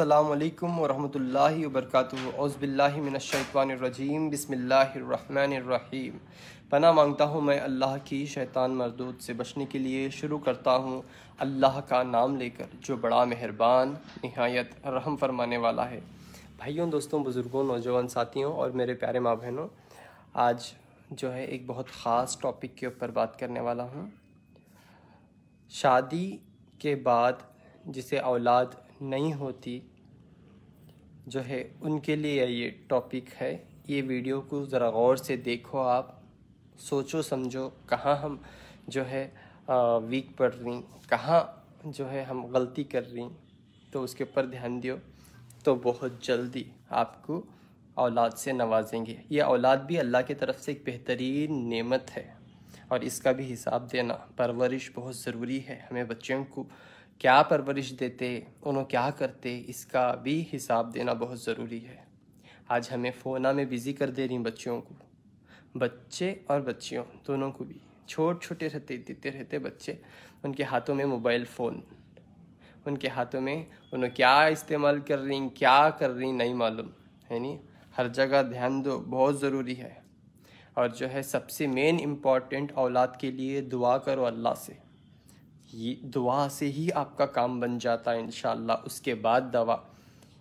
अल्लाम वरहमल वबरक औज़बिल्लिमिनशैतवानरजीम बसमीम पना मांगता हूँ मैं अल्लाह की शैतान मरदूद से बचने के लिए शुरू करता हूँ अल्लाह का नाम लेकर जो बड़ा मेहरबान नहायत रहम फरमाने वाला है भाइयों दोस्तों बुज़ुर्गों नौजवान साथियों और मेरे प्यारे माँ बहनों आज जो है एक बहुत ख़ास टॉपिक के ऊपर बात करने वाला हूँ शादी के बाद जिसे औलाद नहीं होती जो है उनके लिए ये टॉपिक है ये वीडियो को ज़रा गौर से देखो आप सोचो समझो कहाँ हम जो है वीक पड़ रही कहाँ जो है हम गलती कर रही तो उसके ऊपर ध्यान दियो तो बहुत जल्दी आपको औलाद से नवाजेंगे ये औलाद भी अल्लाह की तरफ से एक बेहतरीन नेमत है और इसका भी हिसाब देना परवरिश बहुत ज़रूरी है हमें बच्चों को क्या परवरिश देते उन्हों क्या करते इसका भी हिसाब देना बहुत ज़रूरी है आज हमें फ़ोना में बिज़ी कर दे रही बच्चियों को बच्चे और बच्चियों दोनों को भी छोटे छोटे रहते देते रहते बच्चे उनके हाथों में मोबाइल फ़ोन उनके हाथों में उन्होंने क्या इस्तेमाल कर रही क्या कर रही नहीं मालूम है नहीं हर जगह ध्यान दो बहुत ज़रूरी है और जो है सबसे मेन इम्पॉर्टेंट औलाद के लिए दुआ करो अल्लाह से ये दुआ से ही आपका काम बन जाता है इन उसके बाद दवा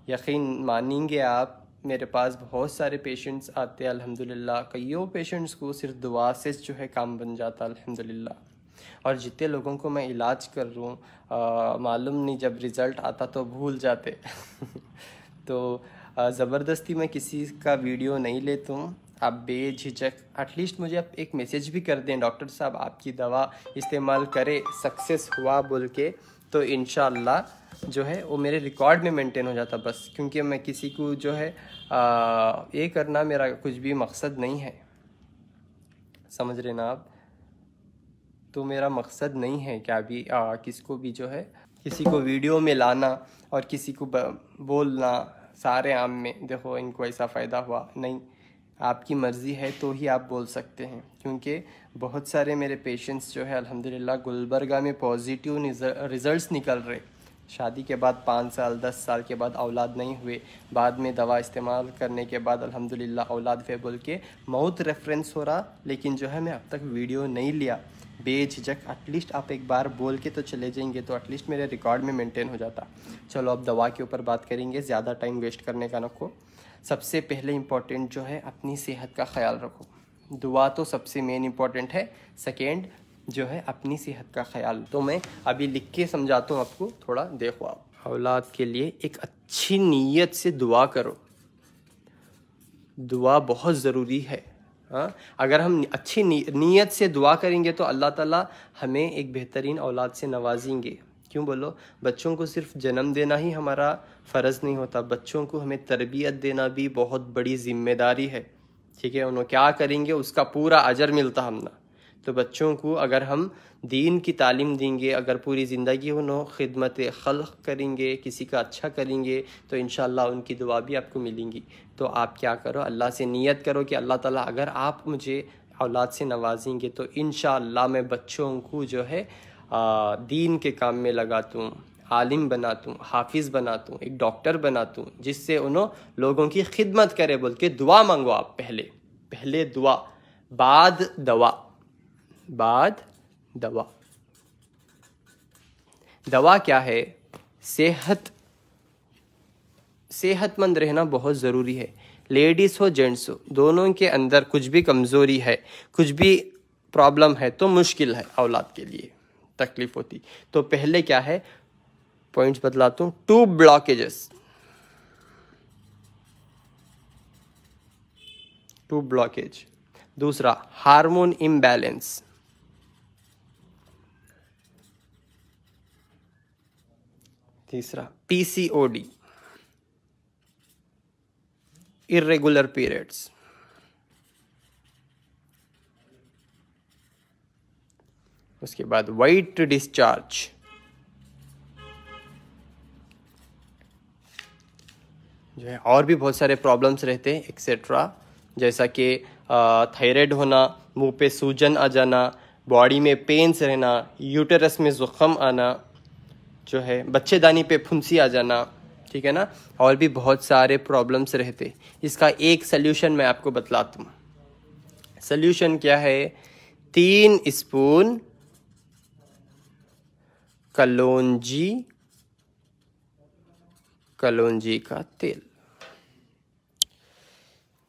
यकीन मानेंगे आप मेरे पास बहुत सारे पेशेंट्स आते हैं अल्हम्दुलिल्लाह कईयों पेशेंट्स को सिर्फ दुआ से जो है काम बन जाता है अल्हम्दुलिल्लाह और जितने लोगों को मैं इलाज कर रहा हूँ मालूम नहीं जब रिज़ल्ट आता तो भूल जाते तो ज़बरदस्ती मैं किसी का वीडियो नहीं लेता हूँ आप बेझिझक एटलीस्ट मुझे आप एक मैसेज भी कर दें डॉक्टर साहब आपकी दवा इस्तेमाल करें सक्सेस हुआ बोल के तो इन जो है वो मेरे रिकॉर्ड में मेंटेन हो जाता बस क्योंकि मैं किसी को जो है आ, ये करना मेरा कुछ भी मकसद नहीं है समझ रहे ना आप तो मेरा मकसद नहीं है क्या भी आ, किसको भी जो है किसी को वीडियो में लाना और किसी को बोलना सारे आम में देखो इनको ऐसा फ़ायदा हुआ नहीं आपकी मर्ज़ी है तो ही आप बोल सकते हैं क्योंकि बहुत सारे मेरे पेशेंट्स जो है अल्हम्दुलिल्लाह गुलबर्गा में पॉजिटिव रिज़ल्ट निकल रहे शादी के बाद पाँच साल दस साल के बाद औलाद नहीं हुए बाद में दवा इस्तेमाल करने के बाद अल्हम्दुलिल्लाह औलाद फे बोल के मौत रेफरेंस हो रहा लेकिन जो है मैं अब तक वीडियो नहीं लिया बेझिझक एटलीस्ट आप एक बार बोल के तो चले जाएंगे तो एटलीस्ट मेरे रिकॉर्ड में मेंटेन हो जाता चलो अब दवा के ऊपर बात करेंगे ज़्यादा टाइम वेस्ट करने का नको सबसे पहले इम्पॉर्टेंट जो है अपनी सेहत का ख्याल रखो दुआ तो सबसे मेन इम्पॉर्टेंट है सेकेंड जो है अपनी सेहत का ख्याल तो मैं अभी लिख के समझाता हूँ आपको थोड़ा देखो आप औलाद के लिए एक अच्छी नीयत से दुआ करो दुआ बहुत ज़रूरी है हाँ अगर हम अच्छी नी, नीयत से दुआ करेंगे तो अल्लाह ताला हमें एक बेहतरीन औलाद से नवाजेंगे क्यों बोलो बच्चों को सिर्फ जन्म देना ही हमारा फ़र्ज़ नहीं होता बच्चों को हमें तरबियत देना भी बहुत बड़ी जिम्मेदारी है ठीक है उन्होंने क्या करेंगे उसका पूरा अजर मिलता हमना तो बच्चों को अगर हम दीन की तालीम देंगे अगर पूरी ज़िंदगी उन्हों खिदमत खल करेंगे किसी का अच्छा करेंगे तो इन उनकी दुआ भी आपको मिलेंगी तो आप क्या करो अल्लाह से नियत करो कि अल्लाह ताला अगर आप मुझे औलाद से नवाजेंगे तो इन मैं बच्चों को जो है दीन के काम में लगा दूँ आलिम बना दूँ हाफिज़ बना दूँ एक डॉक्टर बना दूँ जिससे उन्हों लोगों की खिदमत करे बोल के दुआ मांगो आप पहले पहले दुआ बाद दवा बाद दवा दवा क्या है सेहत सेहतमंद रहना बहुत ज़रूरी है लेडीज़ हो जेंट्स हो दोनों के अंदर कुछ भी कमज़ोरी है कुछ भी प्रॉब्लम है तो मुश्किल है औलाद के लिए तकलीफ होती तो पहले क्या है पॉइंट्स बतलाता हूँ टू ब्लॉकेजेस टू ब्लॉकेज दूसरा हार्मोन इम्बैलेंस तीसरा पीसीओडी इरेगुलर पीरियड्स उसके बाद वाइट डिस्चार्ज जो है और भी बहुत सारे प्रॉब्लम्स रहते हैं एक्सेट्रा जैसा कि थायराइड होना मुंह पे सूजन आ जाना बॉडी में पेन्स रहना यूटरस में ज़ुख़म आना जो है बच्चेदानी पे फुंसी आ जाना ठीक है ना और भी बहुत सारे प्रॉब्लम्स रहते इसका एक सल्यूशन मैं आपको बतलाता हूँ सल्यूशन क्या है तीन स्पून कलौजी कलौजी का तेल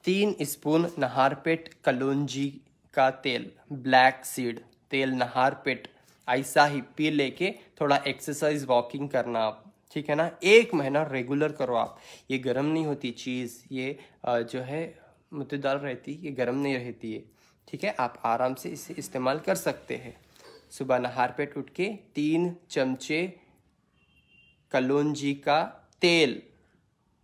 तीन स्पून नहारपेट कलौजी का तेल ब्लैक सीड तेल नहारपेट ऐसा ही पी लेके थोड़ा एक्सरसाइज वॉकिंग करना आप ठीक है ना एक महीना रेगुलर करो आप ये गर्म नहीं होती चीज़ ये जो है मतदार रहती ये गर्म नहीं रहती है ठीक है आप आराम से इसे इस्तेमाल कर सकते हैं सुबह नहार पेट उठ के तीन चमचे कलौंजी का तेल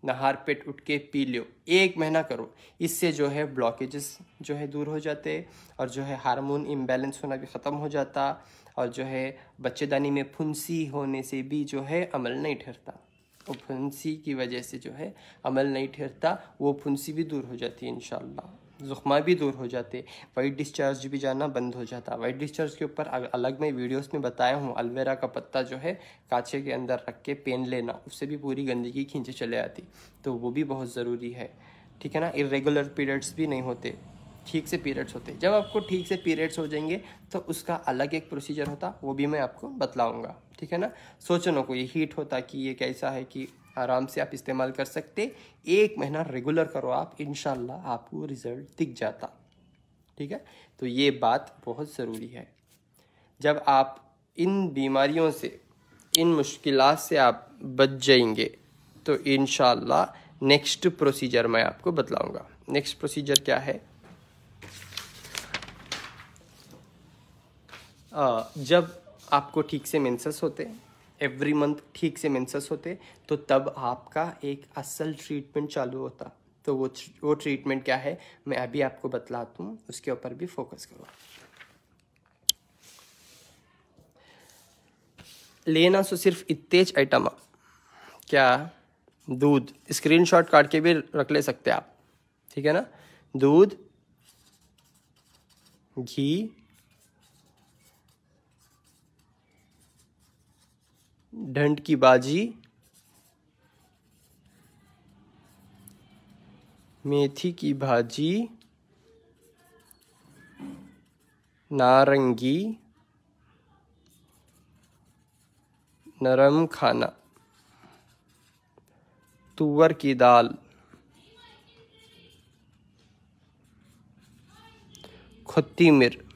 नहार पेट उठ के पी लो एक महीना करो इससे जो है ब्लॉकेजेस जो है दूर हो जाते और जो है हार्मोन इम्बेलेंस होना भी ख़त्म हो जाता और जो है बच्चेदानी में फुंसी होने से भी जो है अमल नहीं ठहरता और फुंसी की वजह से जो है अमल नहीं ठहरता वो फुंसी भी दूर हो जाती है इन ज़ुखमा भी दूर हो जाते वाइट डिस्चार्ज भी जाना बंद हो जाता वाइट डिस्चार्ज के ऊपर अलग मैं वीडियोस में बताया हूँ अलवेरा का पत्ता जो है कांचे के अंदर रख के पेन लेना उससे भी पूरी गंदगी खींचे चले आती तो वो भी बहुत ज़रूरी है ठीक है ना इरेगुलर पीरियड्स भी नहीं होते ठीक से पीरियड्स होते जब आपको ठीक से पीरियड्स हो जाएंगे तो उसका अलग एक प्रोसीजर होता वो भी मैं आपको बतलाऊँगा ठीक है ना सोचो को ये हीट होता कि ये कैसा है कि आराम से आप इस्तेमाल कर सकते एक महीना रेगुलर करो आप इन आपको रिज़ल्ट दिख जाता ठीक है तो ये बात बहुत ज़रूरी है जब आप इन बीमारियों से इन मुश्किल से आप बच जाएंगे तो इन नेक्स्ट प्रोसीजर मैं आपको बतलाऊंगा नेक्स्ट प्रोसीजर क्या है जब आपको ठीक से मेंसेस होते हैं एवरी मंथ ठीक से मेंसेस होते तो तब आपका एक असल ट्रीटमेंट चालू होता तो वो वो ट्रीटमेंट क्या है मैं अभी आपको बतलाता हूँ उसके ऊपर भी फोकस करो लेना सो तो सिर्फ इतेज आइटम क्या दूध स्क्रीनशॉट काट के भी रख ले सकते आप ठीक है ना दूध घी ढंड की बाजी मेथी की भाजी नारंगी नरम खाना तुअर की दाल खुत्ती मिर्च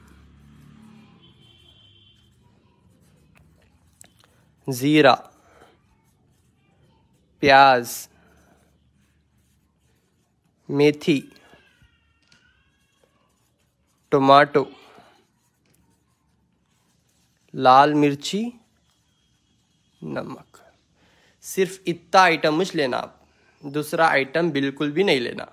ज़ीरा प्याज मेथी टमाटो लाल मिर्ची नमक सिर्फ इतना आइटम मुझ लेना आप दूसरा आइटम बिल्कुल भी नहीं लेना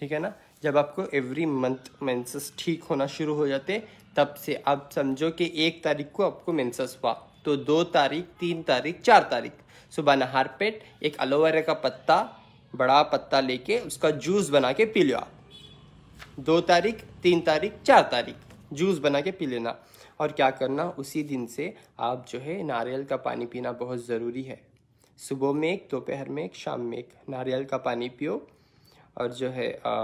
ठीक है ना जब आपको एवरी मंथ मेंसेस ठीक होना शुरू हो जाते तब से आप समझो कि एक तारीख को आपको मेंसेस हुआ तो दो तारीख तीन तारीख चार तारीख सुबह नहार पेट एक एलोवेरा का पत्ता बड़ा पत्ता लेके उसका जूस बना के पी लो आप दो तारीख तीन तारीख चार तारीख जूस बना के पी लेना और क्या करना उसी दिन से आप जो है नारियल का पानी पीना बहुत ज़रूरी है सुबह में एक दोपहर में एक शाम में एक नारियल का पानी पियो और जो है आ,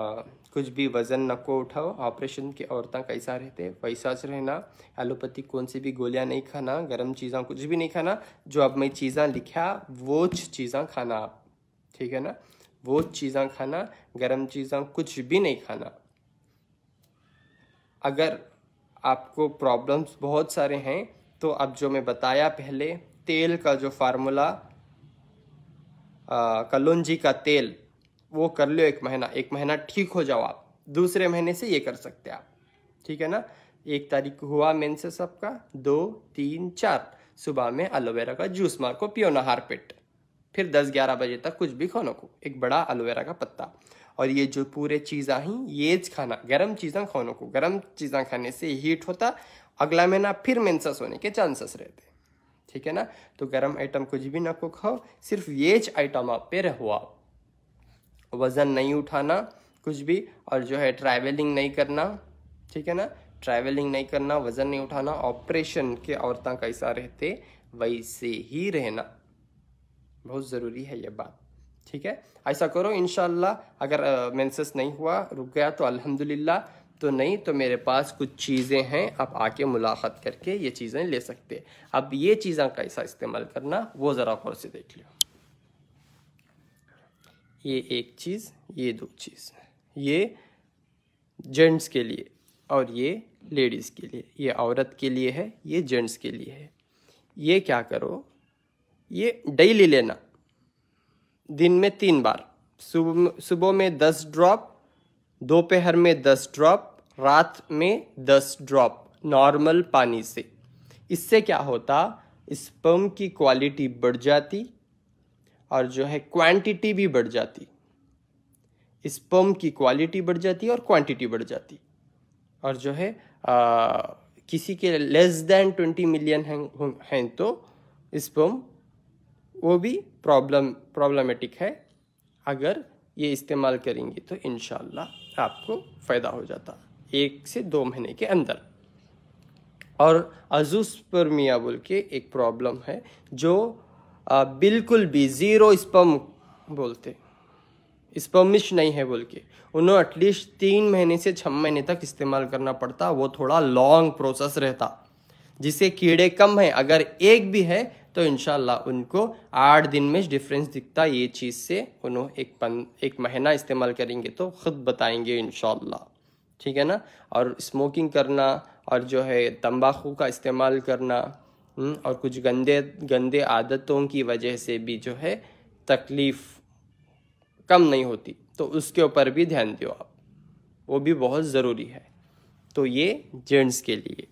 कुछ भी वज़न नको उठाओ ऑपरेशन के औरतें कैसा रहते हैं वैसा रहना एलोपैथी कौन सी भी गोलियां नहीं खाना गर्म चीज़ा कुछ भी नहीं खाना जो अब मैं चीज़ा लिखा वो चीज़ा खाना आप ठीक है ना वो चीज़ा खाना गर्म चीज़ा कुछ भी नहीं खाना अगर आपको प्रॉब्लम्स बहुत सारे हैं तो अब जो मैं बताया पहले तेल का जो फार्मूला कलुंजी का तेल वो कर लो एक महीना एक महीना ठीक हो जाओ आप दूसरे महीने से ये कर सकते आप ठीक है ना एक तारीख हुआ से आपका दो तीन चार सुबह में एलोवेरा का जूस मार को पियो नहार पेट फिर दस ग्यारह बजे तक कुछ भी खाने को एक बड़ा एलोवेरा का पत्ता और ये जो पूरे चीज़ा ही ये खाना गर्म चीज़ा खोनो को गर्म चीज़ा खाने से हीट होता अगला महीना फिर मेंसस होने के चांसेस रहते ठीक है ना तो गर्म आइटम कुछ भी ना को खाओ सिर्फ ये आइटम आप पे रहो आप वज़न नहीं उठाना कुछ भी और जो है ट्रैवलिंग नहीं करना ठीक है ना ट्रैवलिंग नहीं करना वज़न नहीं उठाना ऑपरेशन के औरतें कैसा रहते वैसे ही रहना बहुत ज़रूरी है यह बात ठीक है ऐसा करो इन अगर मेंसेस नहीं हुआ रुक गया तो अल्हम्दुलिल्लाह तो नहीं तो मेरे पास कुछ चीज़ें हैं आप आके मुलाकात करके ये चीज़ें ले सकते अब ये चीज़ें कैसा इस्तेमाल करना वो ज़रा गौर से देख लियो ये एक चीज़ ये दो चीज़ ये जेंट्स के लिए और ये लेडीज़ के लिए ये औरत के लिए है ये जेंट्स के लिए है ये क्या करो ये डेली लेना दिन में तीन बार सुबह सुबह में दस ड्रॉप दोपहर में दस ड्रॉप रात में दस ड्रॉप नॉर्मल पानी से इससे क्या होता स्पम की क्वालिटी बढ़ जाती और जो है क्वांटिटी भी बढ़ जाती स्पम की क्वालिटी बढ़ जाती है और क्वांटिटी बढ़ जाती और जो है आ, किसी के लेस देन ट्वेंटी मिलियन हैं है तो स्पम वो भी प्रॉब्लम प्रॉब्लमेटिक है अगर ये इस्तेमाल करेंगे तो इन आपको फ़ायदा हो जाता एक से दो महीने के अंदर और अजूसपरमिया बोल के एक प्रॉब्लम है जो आ, बिल्कुल भी ज़ीरो स्पम बोलते स्पमिश नहीं है बोल के उन्हें एटलीस्ट तीन महीने से छः महीने तक इस्तेमाल करना पड़ता वो थोड़ा लॉन्ग प्रोसेस रहता जिसे कीड़े कम हैं अगर एक भी है तो इन उनको आठ दिन में डिफरेंस दिखता ये चीज़ से उन्होंने एक पन एक महीना इस्तेमाल करेंगे तो ख़ुद बताएंगे इन ठीक है ना और स्मोकिंग करना और जो है तंबाकू का इस्तेमाल करना हम्म, और कुछ गंदे गंदे आदतों की वजह से भी जो है तकलीफ़ कम नहीं होती तो उसके ऊपर भी ध्यान दो आप वो भी बहुत ज़रूरी है तो ये जेंट्स के लिए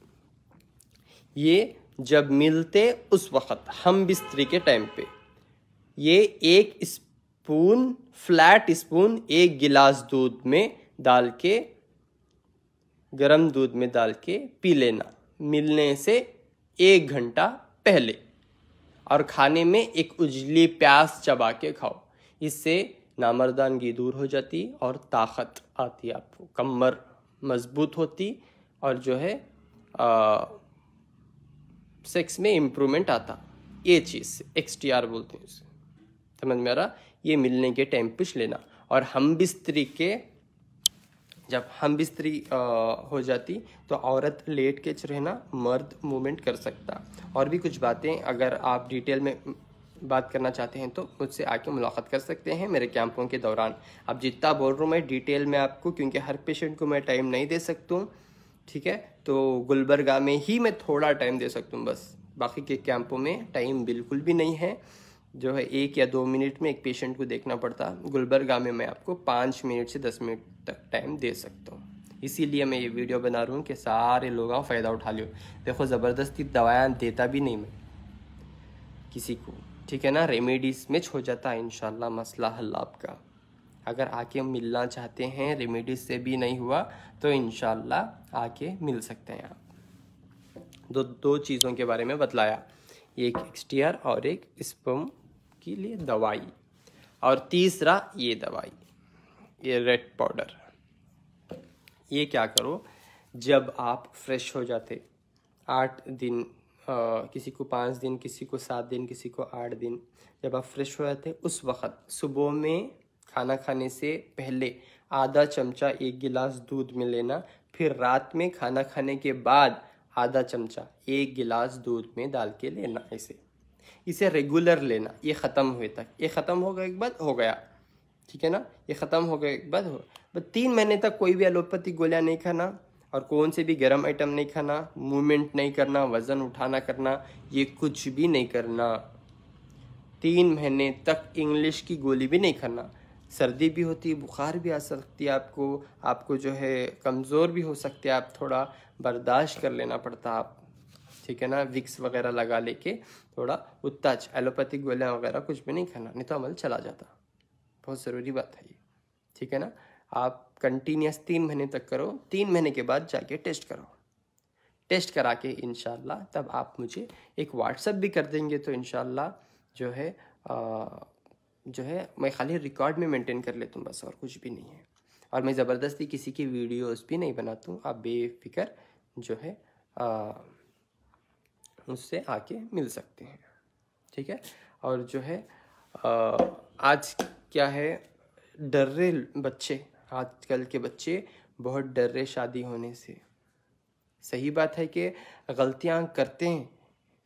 ये जब मिलते उस वक्त हम बिस्तरी के टाइम पे ये एक स्पून फ्लैट स्पून एक गिलास दूध में डाल के गरम दूध में डाल के पी लेना मिलने से एक घंटा पहले और खाने में एक उजली प्यास चबा के खाओ इससे नामर्दानगी दूर हो जाती और ताकत आती आपको कमर मजबूत होती और जो है आ, सेक्स में इम्प्रूवमेंट आता ये चीज़ एक्स टी आर बोलते हैं उसे समझ में आ रहा ये मिलने के टाइम पूछ लेना और हम बिस्तरी के जब हम बिस्तरी हो जाती तो औरत लेट के रहना मर्द मूवमेंट कर सकता और भी कुछ बातें अगर आप डिटेल में बात करना चाहते हैं तो मुझसे आके मुलाकात कर सकते हैं मेरे कैंपों के दौरान अब जितना बोल रहा हूँ मैं डिटेल में आपको क्योंकि हर पेशेंट को मैं टाइम नहीं दे सकता हूँ ठीक है तो गुलबर्गा में ही मैं थोड़ा टाइम दे सकता हूँ बस बाकी के कैंपों में टाइम बिल्कुल भी नहीं है जो है एक या दो मिनट में एक पेशेंट को देखना पड़ता गुलबर्गा में मैं आपको पाँच मिनट से दस मिनट तक टाइम दे सकता हूँ इसीलिए मैं ये वीडियो बना रहा हूँ कि सारे लोग आओ फ़ायदा उठा लियो देखो ज़बरदस्ती दवाया देता भी नहीं मैं किसी को ठीक है ना रेमेडीज़ में हो जाता है इनशाला मसला हल आपका अगर आके मिलना चाहते हैं रेमेडीज से भी नहीं हुआ तो इन आके मिल सकते हैं आप दो दो चीज़ों के बारे में बतलाया एक एक्सटीयर और एक स्पम के लिए दवाई और तीसरा ये दवाई ये रेड पाउडर ये क्या करो जब आप फ्रेश हो जाते आठ दिन आ, किसी को पाँच दिन किसी को सात दिन किसी को आठ दिन जब आप फ्रेश हो जाते उस वक्त सुबह में खाना खाने से पहले आधा चमचा एक गिलास दूध में लेना फिर रात में खाना खाने के बाद आधा चमचा एक गिलास दूध में डाल के लेना ऐसे इसे रेगुलर लेना ये ख़त्म हुए तक ये ख़त्म हो गया एक बाद हो गया ठीक है ना ये ख़त्म हो गए बार हो तीन महीने तक कोई भी एलोपैथिक गोलियाँ नहीं खाना और कौन से भी गर्म आइटम नहीं खाना मूवमेंट नहीं करना वज़न उठाना करना ये कुछ भी नहीं करना तीन महीने तक इंग्लिश की गोली भी नहीं खाना सर्दी भी होती है बुखार भी आ सकती है आपको आपको जो है कमज़ोर भी हो सकती है आप थोड़ा बर्दाश्त कर लेना पड़ता आप ठीक है ना विक्स वगैरह लगा लेके थोड़ा उत्ताच एलोपैथिक गोलियाँ वगैरह कुछ भी नहीं खाना नहीं तो अमल चला जाता बहुत ज़रूरी बात है ये ठीक है ना आप कंटिन्यूस तीन महीने तक करो तीन महीने के बाद जाके टेस्ट करो टेस्ट करा के इन तब आप मुझे एक व्हाट्सअप भी कर देंगे तो इन जो है आ, जो है मैं खाली रिकॉर्ड में मेंटेन कर लेता हूँ बस और कुछ भी नहीं है और मैं ज़बरदस्ती किसी की वीडियोस भी नहीं बनाता हूँ आप बेफिक्र जो है मुझसे उससे आके मिल सकते हैं ठीक है और जो है आ, आज क्या है डर रहे बच्चे आजकल के बच्चे बहुत डर रहे शादी होने से सही बात है कि गलतियाँ करते हैं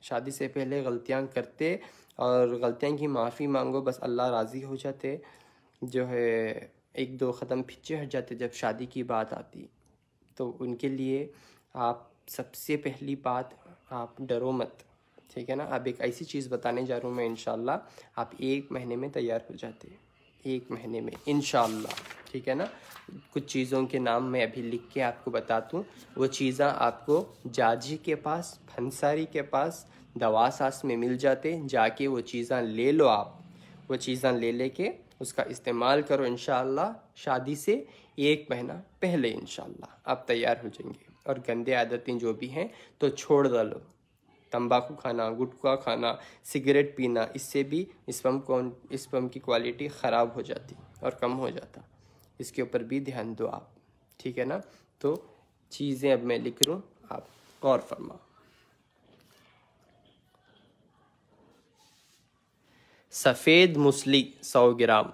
शादी से पहले गलतियाँ करते और गलतियाँ की माफ़ी मांगो बस अल्लाह राज़ी हो जाते जो है एक दो ख़दम पीछे हट जाते जब शादी की बात आती तो उनके लिए आप सबसे पहली बात आप डरो मत ठीक है ना अब एक ऐसी चीज़ बताने जा रहा हूँ मैं इन आप एक महीने में तैयार हो जाते हैं एक महीने में इन ठीक है ना कुछ चीज़ों के नाम मैं अभी लिख के आपको बता दूँ वो चीज़ें आपको जाजी के पास फंसारी के पास दवा सास में मिल जाते जाके वो चीज़ें ले लो आप वो चीज़ें ले लेके उसका इस्तेमाल करो इन शादी से एक महीना पहले इन आप तैयार हो जाएंगे और गंदे आदतें जो भी हैं तो छोड़ डालो तंबाकू खाना गुटखा खाना सिगरेट पीना इससे भी स्पम को स्पम की क्वालिटी ख़राब हो जाती और कम हो जाता इसके ऊपर भी ध्यान दो आप ठीक है ना तो चीज़ें अब मैं लिख रूँ आप गौर फरमा सफ़ेद मुसली सौ ग्राम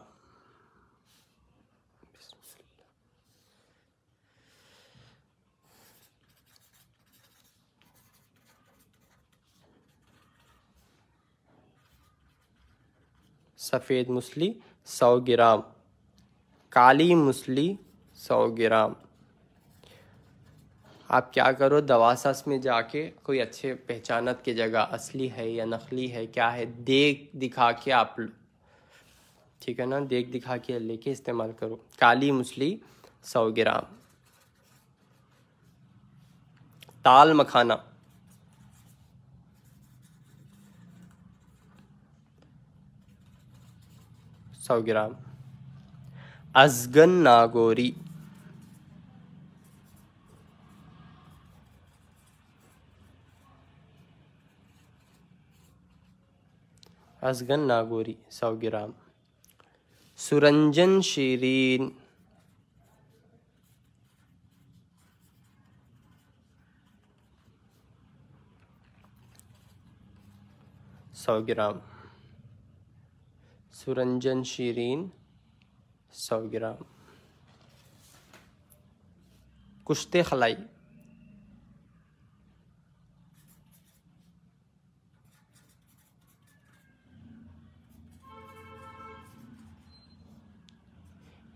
सफ़ेद मूसली सौ ग्राम काली मूसली सौ ग्राम आप क्या करो दवासास में जाके कोई अच्छे पहचानत की जगह असली है या नकली है क्या है देख दिखा के आप ठीक है ना देख दिखा के लेके इस्तेमाल करो काली मूसली सौ ग्राम ताल मखाना सौ ग्राम अजगन नागोरी अजगन नागोरी सौ ग्राम सुरंजन शीरीन सौ ग्राम सुरंजन शीरीन सौ ग्राम कुश्ते खलाई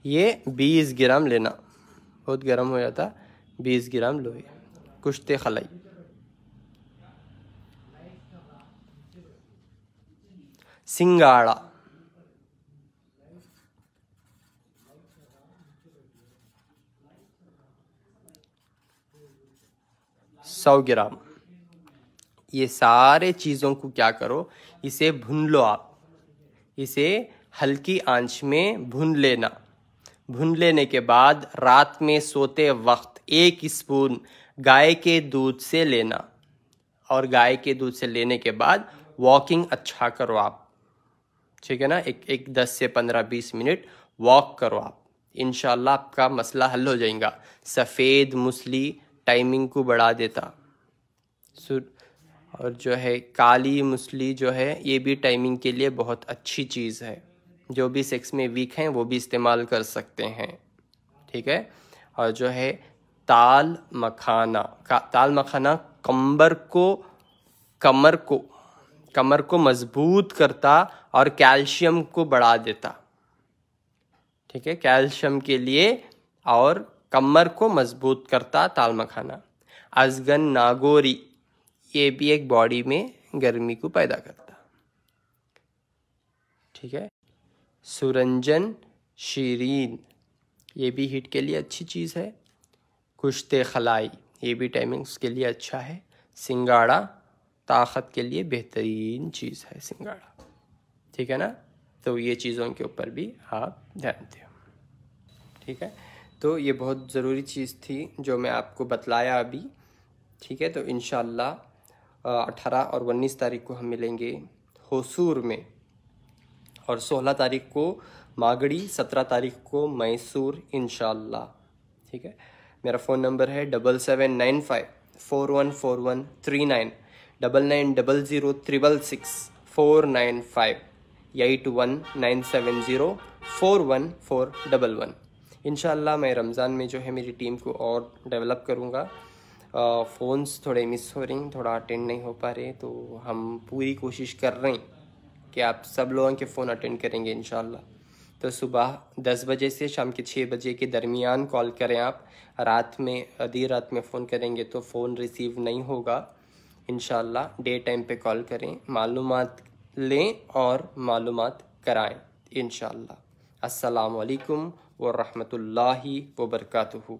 ये 20 ग्राम लेना बहुत गर्म हो जाता 20 ग्राम लोहे कुश्ते खलाई सिंगाड़ा सौ ग्राम ये सारे चीज़ों को क्या करो इसे भून लो आप इसे हल्की आंच में भून लेना भून लेने के बाद रात में सोते वक्त एक स्पून गाय के दूध से लेना और गाय के दूध से लेने के बाद वॉकिंग अच्छा करो आप ठीक है ना एक एक दस से पंद्रह बीस मिनट वॉक करो आप इन आपका मसला हल हो जाएगा सफ़ेद मुसली टाइमिंग को बढ़ा देता सो और जो है काली मुसली जो है ये भी टाइमिंग के लिए बहुत अच्छी चीज़ है जो भी सेक्स में वीक हैं वो भी इस्तेमाल कर सकते हैं ठीक है और जो है ताल मखाना का ताल मखाना कमर को कमर को कमर को मजबूत करता और कैल्शियम को बढ़ा देता ठीक है कैल्शियम के लिए और कमर को मजबूत करता ताल मखाना अजगन नागोरी ये भी एक बॉडी में गर्मी को पैदा करता ठीक है सुरंजन शीरीन ये भी हीट के लिए अच्छी चीज़ है कुश्ते खलाई ये भी टाइमिंग्स के लिए अच्छा है सिंगाड़ा ताकत के लिए बेहतरीन चीज़ है सिंगाड़ा ठीक है ना तो ये चीज़ों के ऊपर भी आप ध्यान दें ठीक है तो ये बहुत ज़रूरी चीज़ थी जो मैं आपको बतलाया अभी ठीक है तो इन अठारह और उन्नीस तारीख को हम मिलेंगे होसूर में और सोलह तारीख को मागड़ी सत्रह तारीख को मैसूर इन ठीक है मेरा फ़ोन नंबर है double seven nine five four one four one three nine double nine double zero triple six four nine five eight one nine seven zero four one four double one इन मैं रमज़ान में जो है मेरी team को और develop करूँगा phones थोड़े मिस हो रही थोड़ा अटेंड नहीं हो पा रहे तो हम पूरी कोशिश कर रहे हैं कि आप सब लोगों के फ़ोन अटेंड करेंगे इन तो सुबह दस बजे से शाम के छः बजे के दरमियान कॉल करें आप रात में आधी रात में फ़ोन करेंगे तो फ़ोन रिसीव नहीं होगा इन डे टाइम पे कॉल करें मालूम लें और मालूम कराएँ इन असलकम व रहमतुल्लाहि व बरकातुहू